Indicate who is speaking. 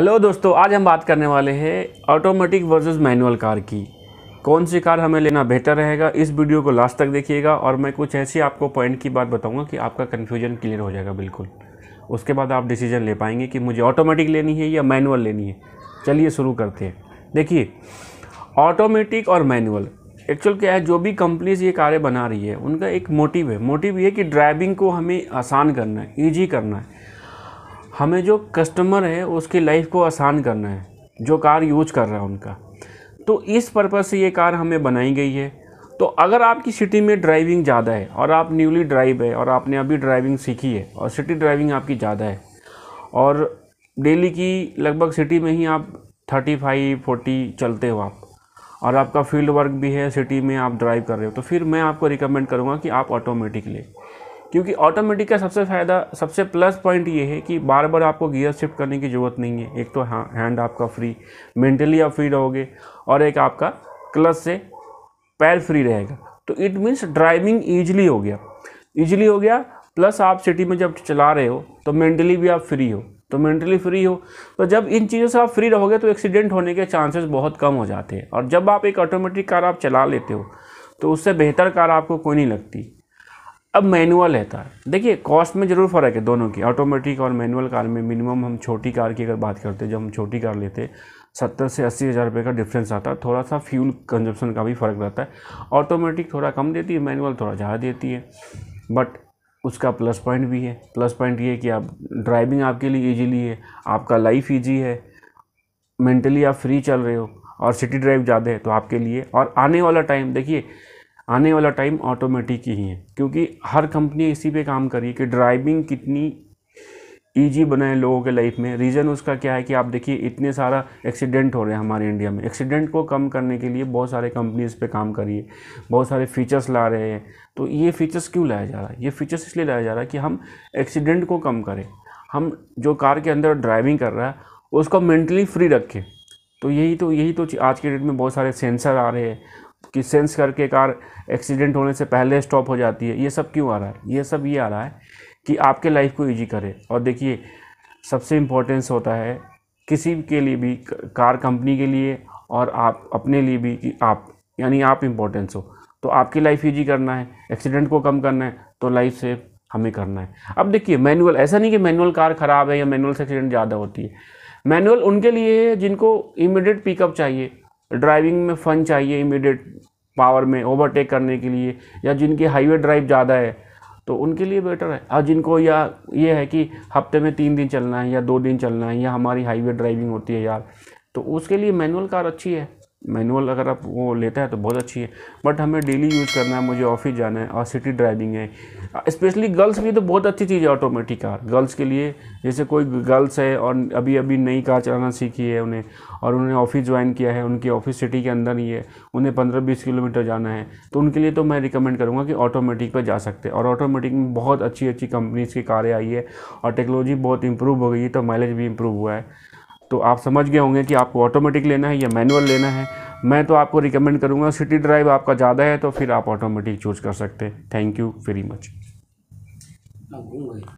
Speaker 1: hello दोस्तों आज हम बात करने वाले हैं ऑटोमेटिक वर्सेस मैनुअल कार की कौन सी कार हमें लेना बेहतर रहेगा इस वीडियो को लास्ट तक देखिएगा और मैं कुछ ऐसी आपको पॉइंट की बात बताऊंगा कि आपका कन्फ्यूजन क्लियर हो जाएगा बिल्कुल उसके बाद आप डिसीजन ले पाएंगे कि मुझे ऑटोमेटिक लेनी है या मैनुअल लेनी है चलिए शुरू करते हैं देखिए ऑटोमेटिक और मैनुअल एक्चुअल क्या है जो भी कंपनीज ये कारें बना रही है उनका एक मोटिव है मोटिव ये कि ड्राइविंग को हमें आसान करना है ईजी करना है हमें जो कस्टमर है उसकी लाइफ को आसान करना है जो कार यूज कर रहा है उनका तो इस पर्पज़ से ये कार हमें बनाई गई है तो अगर आपकी सिटी में ड्राइविंग ज़्यादा है और आप न्यूली ड्राइव है और आपने अभी ड्राइविंग सीखी है और सिटी ड्राइविंग आपकी ज़्यादा है और डेली की लगभग सिटी में ही आप थर्टी फाइव फोर्टी चलते हो आप और आपका फील्ड वर्क भी है सिटी में आप ड्राइव कर रहे हो तो फिर मैं आपको रिकमेंड करूँगा कि आप ऑटोमेटिक लें क्योंकि ऑटोमेटिक का सबसे फ़ायदा सबसे प्लस पॉइंट ये है कि बार बार आपको गियर शिफ्ट करने की ज़रूरत नहीं है एक तो हाँ हैंड आपका फ्री मेंटली आप फ्री रहोगे और एक आपका क्लच से पैर फ्री रहेगा तो इट मीन्स ड्राइविंग ईजिली हो गया ईजिली हो गया प्लस आप सिटी में जब चला रहे हो तो मेंटली भी आप फ्री हो तो मेंटली फ्री हो तो जब इन चीज़ों से आप फ्री रहोगे तो एक्सीडेंट होने के चांसेस बहुत कम हो जाते हैं और जब आप एक ऑटोमेटिक कार आप चला लेते हो तो उससे बेहतर कार आपको कोई नहीं लगती अब मैनुअल रहता है देखिए कॉस्ट में ज़रूर फ़र्क है दोनों की ऑटोमेटिक और मैनुअल कार में मिनिमम हम छोटी कार की अगर बात करते हैं जब हम छोटी कार लेते सत्तर से अस्सी हज़ार रुपये का डिफरेंस आता है थोड़ा सा फ्यूल कंजप्शन का भी फ़र्क रहता है ऑटोमेटिक थोड़ा कम देती है मैनुअल थोड़ा ज़्यादा देती है बट उसका प्लस पॉइंट भी है प्लस पॉइंट ये है कि आप ड्राइविंग आपके लिए ईजीली है आपका लाइफ ईजी है मेंटली आप फ्री चल रहे हो और सिटी ड्राइव ज़्यादा है तो आपके लिए और आने वाला टाइम देखिए आने वाला टाइम ऑटोमेटिक ही है क्योंकि हर कंपनी इसी पे काम कर रही है कि ड्राइविंग कितनी ईजी बनाए लोगों के लाइफ में रीज़न उसका क्या है कि आप देखिए इतने सारा एक्सीडेंट हो रहे हैं हमारे इंडिया में एक्सीडेंट को कम करने के लिए बहुत सारे कंपनीज पे काम कर रही है बहुत सारे फीचर्स ला रहे हैं तो ये फीचर्स क्यों लाया जा रहा है ये फीचर्स इसलिए लाया जा रहा है कि हम एक्सीडेंट को कम करें हम जो कार के अंदर ड्राइविंग कर रहा है उसको मेंटली फ्री रखें तो यही तो यही तो आज के डेट में बहुत सारे सेंसर आ रहे हैं कि सेंस करके कार एक्सीडेंट होने से पहले स्टॉप हो जाती है ये सब क्यों आ रहा है ये सब ये आ रहा है कि आपके लाइफ को ईजी करे और देखिए सबसे इम्पोर्टेंस होता है किसी के लिए भी कार कंपनी के लिए और आप अपने लिए भी कि आप यानी आप इम्पोर्टेंस हो तो आपकी लाइफ ईजी करना है एक्सीडेंट को कम करना है तो लाइफ सेफ हमें करना है अब देखिए मैनुअल ऐसा नहीं कि मैनुअल कार ख़राब है या मैनुअल से एक्सीडेंट ज़्यादा होती है मैनुअल उनके लिए है जिनको इमीडिएट पिकअप चाहिए ड्राइविंग में फ़न चाहिए इमीडिएट पावर में ओवरटेक करने के लिए या जिनकी हाईवे ड्राइव ज़्यादा है तो उनके लिए बेटर है और जिनको या ये है कि हफ्ते में तीन दिन चलना है या दो दिन चलना है या हमारी हाईवे ड्राइविंग होती है यार तो उसके लिए मैनुअल कार अच्छी है मैनुअल अगर आप वो लेता है तो बहुत अच्छी है बट हमें डेली यूज़ करना है मुझे ऑफिस जाना है और सिटी ड्राइविंग है स्पेशली गर्ल्स के तो बहुत अच्छी चीज़ है ऑटोमेटिक कार गर्ल्स के लिए जैसे कोई गर्ल्स है और अभी अभी नई कार चलाना सीखी है उन्हें और उन्होंने ऑफिस ज्वाइन किया है उनकी ऑफिस सिटी के अंदर ही है उन्हें पंद्रह बीस किलोमीटर जाना है तो उनके लिए तो मैं रिकमेंड करूँगा कि ऑटोमेटिक पर जा सकते हैं और ऑटोमेटिक में बहुत अच्छी अच्छी कंपनीज़ की कारें आई है और टेक्नोलॉजी बहुत इंप्रूव हो गई है तो माइलेज भी इंप्रूव हुआ है तो आप समझ गए होंगे कि आपको ऑटोमेटिक लेना है या मैनुअल लेना है मैं तो आपको रिकमेंड करूँगा सिटी ड्राइव आपका ज़्यादा है तो फिर आप ऑटोमेटिक चूज़ कर सकते हैं थैंक यू वेरी मच